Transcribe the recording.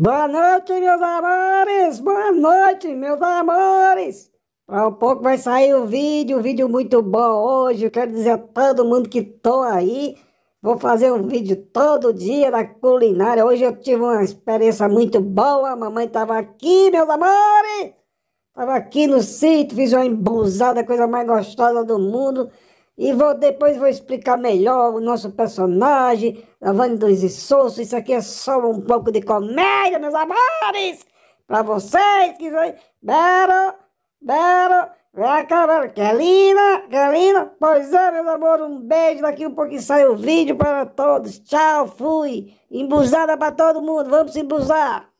Boa noite, meus amores! Boa noite, meus amores! Para um pouco vai sair o vídeo, um vídeo muito bom hoje. Eu quero dizer a todo mundo que tô aí. Vou fazer um vídeo todo dia da culinária. Hoje eu tive uma experiência muito boa. A mamãe tava aqui, meus amores! Tava aqui no sítio, fiz uma embusada, coisa mais gostosa do mundo. E vou, depois vou explicar melhor o nosso personagem, Lavane dos Insossos. Isso aqui é só um pouco de comédia, meus amores! Para vocês que são... Bero, Bero, acabar. Que linda, que linda. Pois é, meus amores, um beijo. Daqui um pouquinho sai o vídeo para todos. Tchau, fui. Embuzada para todo mundo. Vamos embuzar.